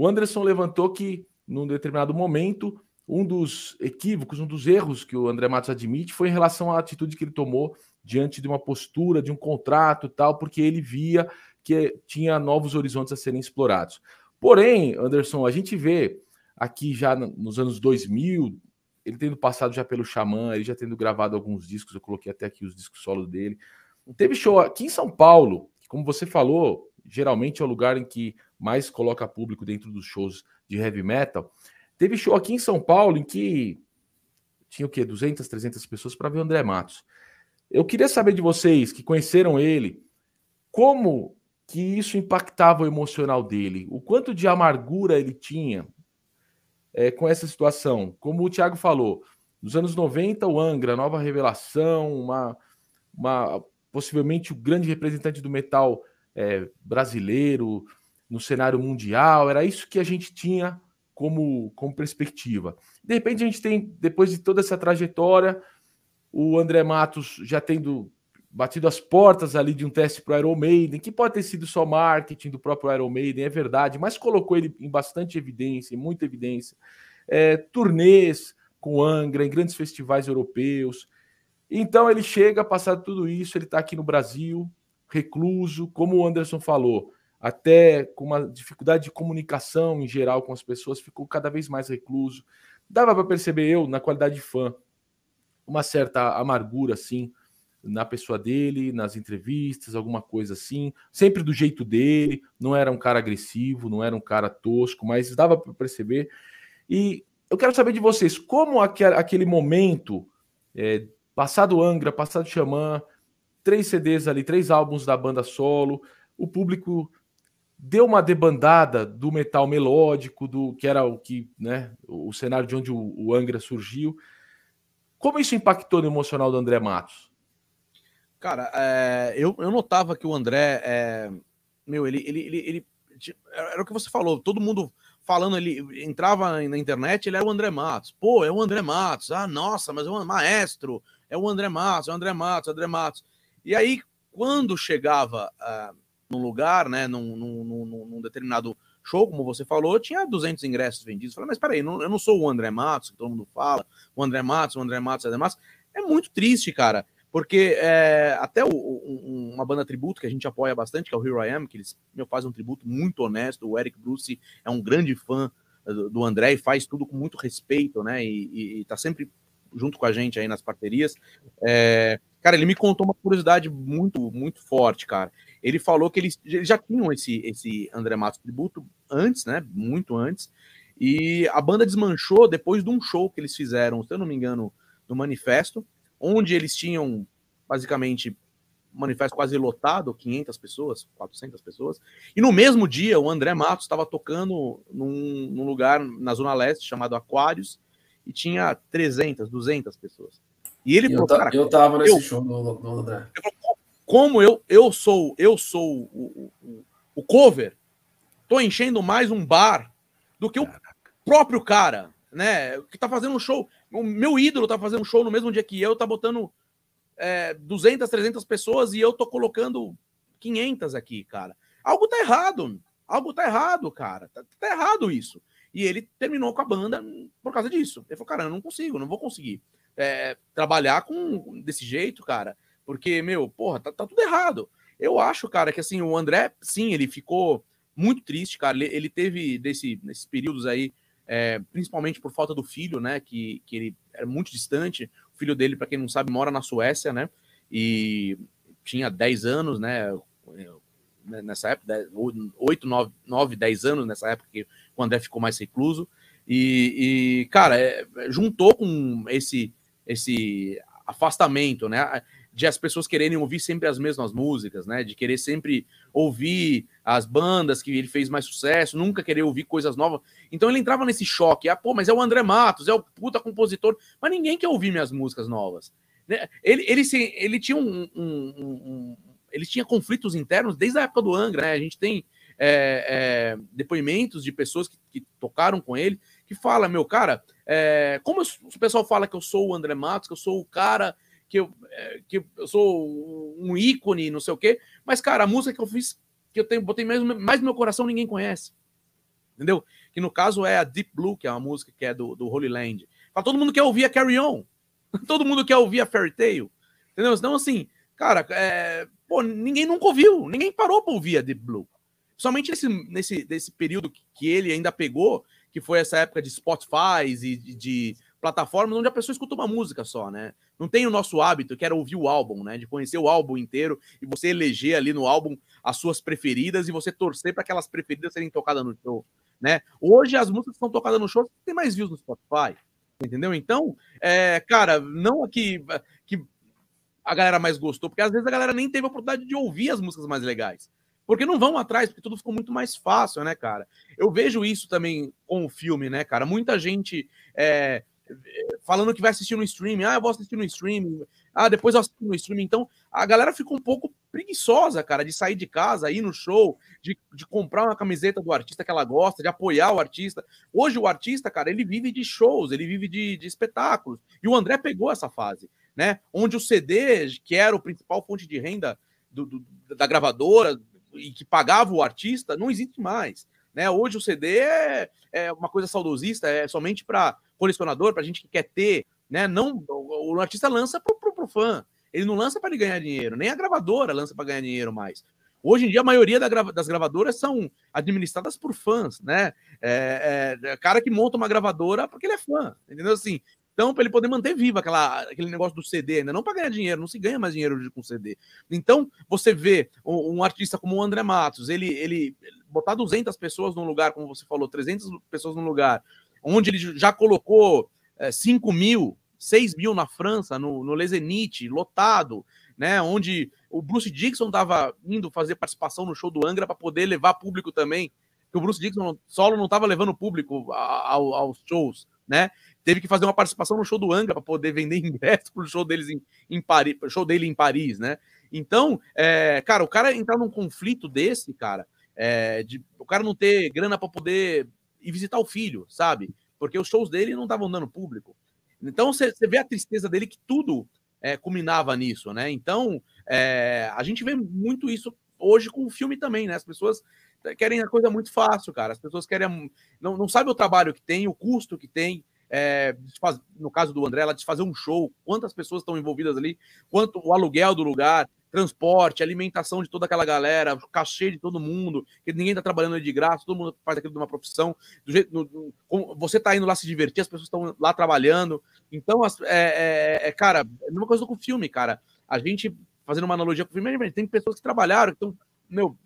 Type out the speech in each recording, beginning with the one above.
O Anderson levantou que, num determinado momento, um dos equívocos, um dos erros que o André Matos admite foi em relação à atitude que ele tomou diante de uma postura, de um contrato tal, porque ele via que tinha novos horizontes a serem explorados. Porém, Anderson, a gente vê aqui já nos anos 2000, ele tendo passado já pelo Xamã, ele já tendo gravado alguns discos, eu coloquei até aqui os discos solo dele. Teve show aqui em São Paulo, como você falou, geralmente é o lugar em que mais coloca público dentro dos shows de heavy metal. Teve show aqui em São Paulo em que tinha o quê? 200, 300 pessoas para ver o André Matos. Eu queria saber de vocês que conheceram ele, como que isso impactava o emocional dele, o quanto de amargura ele tinha é, com essa situação. Como o Thiago falou, nos anos 90, o Angra, nova revelação, uma, uma possivelmente o grande representante do metal é, brasileiro, no cenário mundial, era isso que a gente tinha como, como perspectiva. De repente a gente tem, depois de toda essa trajetória, o André Matos já tendo batido as portas ali de um teste para o Iron Maiden, que pode ter sido só marketing do próprio Iron Maiden, é verdade, mas colocou ele em bastante evidência, em muita evidência. É, turnês com Angra, em grandes festivais europeus. Então ele chega, passado tudo isso, ele está aqui no Brasil, recluso, como o Anderson falou, até com uma dificuldade de comunicação em geral com as pessoas, ficou cada vez mais recluso. Dava para perceber eu, na qualidade de fã, uma certa amargura assim na pessoa dele, nas entrevistas, alguma coisa assim, sempre do jeito dele, não era um cara agressivo, não era um cara tosco, mas dava para perceber. E eu quero saber de vocês, como aquele momento, é, passado Angra, passado Xamã, três CDs ali, três álbuns da banda solo. O público deu uma debandada do metal melódico, do que era o que, né, o cenário de onde o, o Angra surgiu. Como isso impactou no emocional do André Matos? Cara, é, eu, eu notava que o André, é, meu, ele, ele, ele, ele, Era o que você falou, todo mundo falando, ele entrava na internet, ele era o André Matos. Pô, é o André Matos. Ah, nossa, mas é um maestro. É o André Matos, é o André Matos, é o André Matos. E aí, quando chegava uh, num lugar, né, num, num, num, num, determinado show, como você falou, tinha 200 ingressos vendidos. Eu falei, mas peraí, não, eu não sou o André Matos, que todo mundo fala, o André Matos, o André Matos, o André Matos. É muito triste, cara, porque é, até o, um, uma banda tributo que a gente apoia bastante, que é o Here I Am, que eles meu, fazem um tributo muito honesto. O Eric Bruce é um grande fã eh, do, do André e faz tudo com muito respeito, né, e, e, e tá sempre junto com a gente aí nas parcerias. É, Cara, ele me contou uma curiosidade muito, muito forte, cara. Ele falou que eles já tinham esse, esse André Matos tributo antes, né? Muito antes. E a banda desmanchou depois de um show que eles fizeram, se eu não me engano, no Manifesto, onde eles tinham basicamente um manifesto quase lotado, 500 pessoas, 400 pessoas. E no mesmo dia, o André Matos estava tocando num, num lugar na Zona Leste chamado Aquários e tinha 300, 200 pessoas. E ele, eu, cara, eu tava nesse eu, show do, do André. Falou, como eu, eu sou, eu sou o, o, o, cover, tô enchendo mais um bar do que o Caraca. próprio cara, né? Que tá fazendo um show. O meu ídolo tá fazendo um show no mesmo dia que eu, tá botando é, 200, 300 pessoas e eu tô colocando 500 aqui, cara. Algo tá errado, algo tá errado, cara. Tá, tá errado isso. E ele terminou com a banda por causa disso. Ele falou, cara, eu não consigo, não vou conseguir é, trabalhar com desse jeito, cara. Porque, meu, porra, tá, tá, tudo errado. Eu acho, cara, que assim, o André, sim, ele ficou muito triste, cara. Ele, ele teve desse, nesses períodos aí, é, principalmente por falta do filho, né? Que, que ele era muito distante. O filho dele, para quem não sabe, mora na Suécia, né? E tinha 10 anos, né, né? Nessa época, 8, 9, 9 10 anos nessa época que o André ficou mais recluso. E, e cara, é, juntou com esse esse afastamento, né? De as pessoas quererem ouvir sempre as mesmas músicas, né? De querer sempre ouvir as bandas que ele fez mais sucesso, nunca querer ouvir coisas novas. Então ele entrava nesse choque. Ah, pô, mas é o André Matos, é o puta compositor, mas ninguém quer ouvir minhas músicas novas. Né? Ele, ele, ele, ele tinha um, um, um, ele tinha conflitos internos desde a época do Angra, né? A gente tem é, é, depoimentos de pessoas que, que tocaram com ele que fala, meu cara, é, como eu, o pessoal fala que eu sou o André Matos, que eu sou o cara, que eu, é, que eu sou um ícone, não sei o quê, mas, cara, a música que eu fiz, que eu tenho, botei mais, mais no meu coração, ninguém conhece. Entendeu? Que no caso é a Deep Blue, que é uma música que é do, do Holy Land. Pra todo mundo quer ouvir a Carry On. Todo mundo quer ouvir a Fairy Tale. Entendeu? Então, assim, cara, é, pô, ninguém nunca ouviu, ninguém parou pra ouvir a Deep Blue. somente nesse, nesse, nesse período que ele ainda pegou, que foi essa época de Spotify e de, de plataformas onde a pessoa escuta uma música só, né? Não tem o nosso hábito, que era ouvir o álbum, né? De conhecer o álbum inteiro e você eleger ali no álbum as suas preferidas e você torcer para aquelas preferidas serem tocadas no show, né? Hoje as músicas que são tocadas no show tem mais views no Spotify, entendeu? Então, é, cara, não aqui é que a galera mais gostou, porque às vezes a galera nem teve a oportunidade de ouvir as músicas mais legais. Porque não vão atrás, porque tudo ficou muito mais fácil, né, cara? Eu vejo isso também com o filme, né, cara? Muita gente é, falando que vai assistir no streaming. Ah, eu vou assistir no streaming. Ah, depois eu assisto no streaming. Então, a galera ficou um pouco preguiçosa, cara, de sair de casa, ir no show, de, de comprar uma camiseta do artista que ela gosta, de apoiar o artista. Hoje, o artista, cara, ele vive de shows, ele vive de, de espetáculos. E o André pegou essa fase, né? Onde o CD, que era o principal fonte de renda do, do, da gravadora, e que pagava o artista não existe mais. Né? Hoje o CD é, é uma coisa saudosista, é somente para colecionador, para gente que quer ter. Né? Não, o, o artista lança para o fã. Ele não lança para ele ganhar dinheiro, nem a gravadora lança para ganhar dinheiro mais. Hoje em dia, a maioria das gravadoras são administradas por fãs, né? É, é, é, cara que monta uma gravadora porque ele é fã, entendeu? Assim, então, para ele poder manter vivo aquela, aquele negócio do CD, ainda não para ganhar dinheiro, não se ganha mais dinheiro com CD. Então, você vê um, artista como o André Matos, ele, ele botar 200 pessoas num lugar, como você falou, 300 pessoas num lugar, onde ele já colocou é, 5 mil, 6 mil na França, no, no Les lotado, né? Onde o Bruce Dixon estava indo fazer participação no show do Angra para poder levar público também, que o Bruce Dixon solo não estava levando público ao, aos shows, né? teve que fazer uma participação no show do Angra para poder vender ingresso pro show deles em, em Paris, show dele em Paris, né? Então, é, cara, o cara entrar num conflito desse, cara, é, de, o cara não ter grana para poder ir visitar o filho, sabe? Porque os shows dele não estavam dando público. Então você vê a tristeza dele que tudo é, culminava nisso, né? Então é, a gente vê muito isso hoje com o filme também, né? As pessoas querem a coisa muito fácil, cara. As pessoas querem. Não, não sabem o trabalho que tem, o custo que tem é, no caso do André, ela desfazer um show, quantas pessoas estão envolvidas ali, quanto o aluguel do lugar, transporte, alimentação de toda aquela galera, cachê de todo mundo, que ninguém está trabalhando de graça, todo mundo faz aquilo de uma profissão, do jeito, no, no, você está indo lá se divertir, as pessoas estão lá trabalhando. Então, as, é, é, é cara, é mesma coisa com o filme, cara. A gente, fazendo uma analogia com o filme, tem pessoas que trabalharam, que estão meu,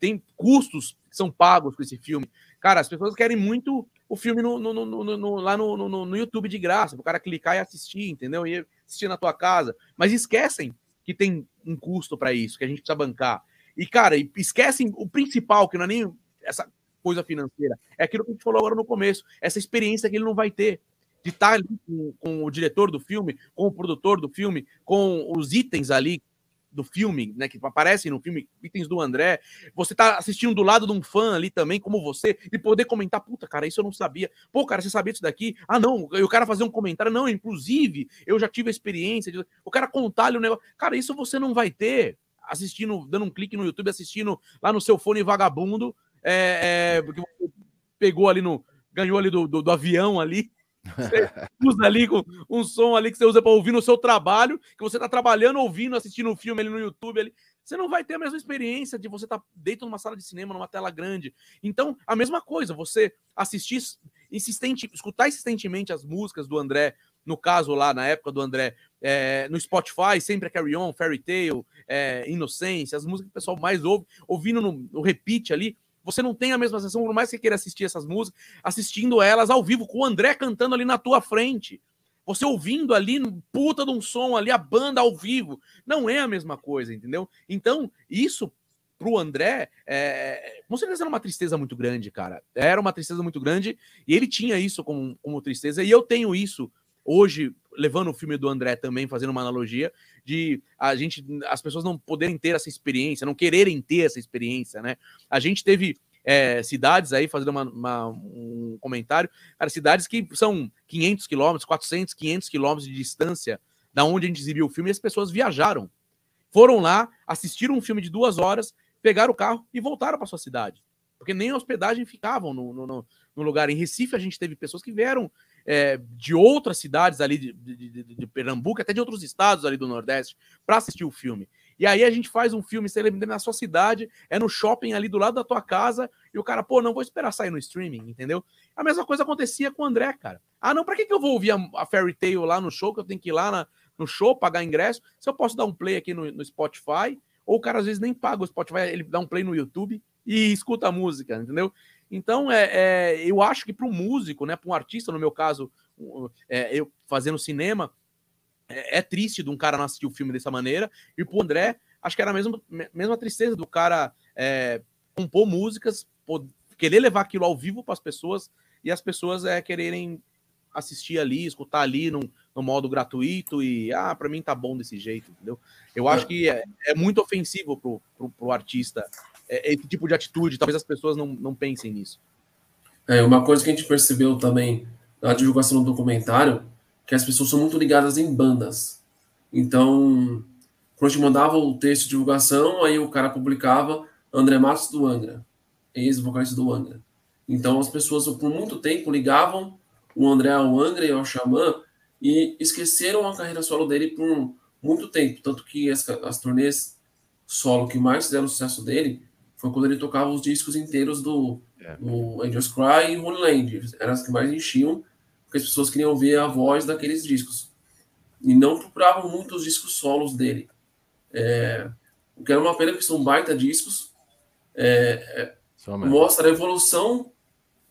tem custos que são pagos com esse filme. Cara, as pessoas querem muito o filme no, no, no, no lá no, YouTube de graça, para o cara clicar e assistir, entendeu? E assistir na tua casa. Mas esquecem que tem um custo para isso, que a gente precisa bancar. E, cara, esquecem o principal, que não é nem essa coisa financeira, é aquilo que a gente falou agora no começo, essa experiência que ele não vai ter de estar tá ali com, com o diretor do filme, com o produtor do filme, com os itens ali do filme, né? Que aparecem no filme, itens do André. Você tá assistindo do lado de um fã ali também, como você, e poder comentar, puta, cara, isso eu não sabia. Pô, cara, você sabia disso daqui? Ah, não, e o cara fazer um comentário, não, inclusive, eu já tive a experiência, de... o cara contar o negócio. Cara, isso você não vai ter assistindo, dando um clique no YouTube, assistindo lá no seu fone vagabundo, é, é porque pegou ali no. ganhou ali do, do, do avião ali. Você usa ali com um som ali que você usa para ouvir no seu trabalho, que você está trabalhando, ouvindo, assistindo um filme ali no YouTube ali. Você não vai ter a mesma experiência de você estar tá dentro de uma sala de cinema, numa tela grande. Então, a mesma coisa, você assistir insistente, escutar insistentemente as músicas do André, no caso lá na época do André, é, no Spotify, sempre a é Carry On, Fairy Tale, eh, é, Inocência, as músicas que o pessoal mais ouve, ouvindo no, no repeat ali, você não tem a mesma sensação, por mais que queira assistir essas músicas, assistindo elas ao vivo, com o André cantando ali na tua frente. Você ouvindo ali, puta de um som ali, a banda ao vivo. Não é a mesma coisa, entendeu? Então, isso para o André, é, com certeza era uma tristeza muito grande, cara. Era uma tristeza muito grande e ele tinha isso como, como tristeza. E eu tenho isso hoje, levando o filme do André também, fazendo uma analogia de a gente, as pessoas não poderem ter essa experiência, não quererem ter essa experiência, né? A gente teve é, cidades aí, fazendo uma, uma, um comentário, cara, cidades que são 500 quilômetros, 400, 500 quilômetros de distância da onde a gente exibiu o filme e as pessoas viajaram. Foram lá, assistiram um filme de duas horas, pegaram o carro e voltaram para sua cidade. Porque nem hospedagem ficavam no, no, no, lugar. Em Recife, a gente teve pessoas que vieram é, de outras cidades ali de, de, de, de, Pernambuco, até de outros estados ali do Nordeste, para assistir o filme. E aí a gente faz um filme, sei lá, na sua cidade, é no shopping ali do lado da tua casa, e o cara, pô, não vou esperar sair no streaming, entendeu? A mesma coisa acontecia com o André, cara. Ah, não, pra que, que eu vou ouvir a, a Fairy Tale lá no show, que eu tenho que ir lá na, no show, pagar ingresso, se eu posso dar um play aqui no, no Spotify, ou o cara às vezes nem paga o Spotify, ele dá um play no YouTube, e escuta a música, entendeu? Então, é, é eu acho que para um músico, né, para um artista, no meu caso, é, eu fazendo cinema, é, é, triste de um cara não assistir o filme dessa maneira. E para o André, acho que era a mesma, mesma tristeza do cara é, compor músicas, poder, querer levar aquilo ao vivo para as pessoas e as pessoas é, quererem assistir ali, escutar ali no modo gratuito e, ah, para mim tá bom desse jeito, entendeu? Eu é. acho que é, é muito ofensivo para o artista é, é esse tipo de atitude. Talvez as pessoas não, não pensem nisso. É, uma coisa que a gente percebeu também na divulgação do documentário, que as pessoas são muito ligadas em bandas. Então, quando a gente mandava o texto de divulgação, aí o cara publicava André Matos do Angra, ex-vocalista do Angra. Então, as pessoas por muito tempo ligavam o André ao Angra e ao Xamã e esqueceram a carreira solo dele por muito tempo. Tanto que as, as turnês solo que mais fizeram sucesso dele foi quando ele tocava os discos inteiros do, é. do Angels Cry e Holy Land. Eram as que mais enchiam, porque as pessoas queriam ver a voz daqueles discos. E não procuravam muito os discos solos dele. É, o que era uma pena, porque são baita discos. É, é mostra a evolução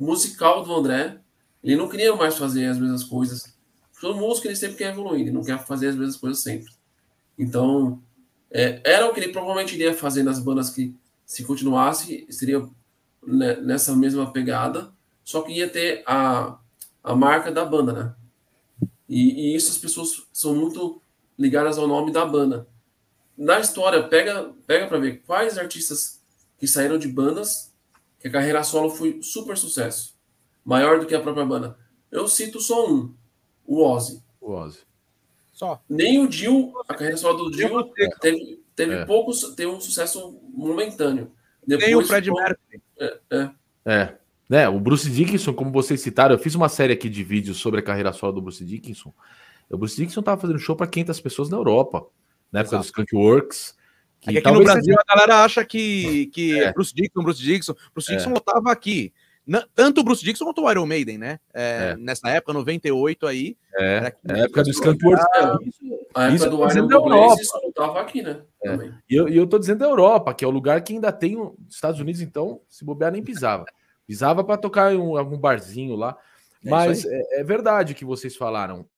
musical do André. Ele não queria mais fazer as mesmas coisas. Todo músico ele sempre quer evoluir, ele não quer fazer as mesmas coisas sempre. Então, é, era o que ele provavelmente iria fazer nas bandas que se continuasse, seria nessa mesma pegada, só que ia ter a, a marca da banda, né? E, e isso as pessoas são muito ligadas ao nome da banda. Na história, pega pega para ver quais artistas que saíram de bandas que a carreira solo foi super sucesso, maior do que a própria banda. Eu cito só um, o Ozzy. O Ozzy. Só. Nem o Dio, a carreira solo do Dio teve, Teve é. poucos, teve um sucesso momentâneo. Depois, o Fred foi... Mercury. É, é. é. Né, o Bruce Dickinson, como vocês citaram, eu fiz uma série aqui de vídeos sobre a carreira solo do Bruce Dickinson. O Bruce Dickinson estava fazendo show para 500 pessoas na Europa, na né, época Exato. dos Skunk Works. É que é que aqui no Brasil seja... a galera acha que, que é. Bruce Dickinson, Bruce Dickinson, Bruce é. Dickinson é. lotava aqui tanto o Bruce Dixon quanto o Iron Maiden, né? É, é. Nessa época, 98 aí. É, aqui, é a época do cantores. Ah, a época isso do Iron Maiden Estava aqui, né? É. E eu, eu tô dizendo da Europa, que é o lugar que ainda tem. Estados Unidos, então, se bobear, nem pisava. Pisava para tocar em um, algum barzinho lá. É Mas é, é, verdade o que vocês falaram.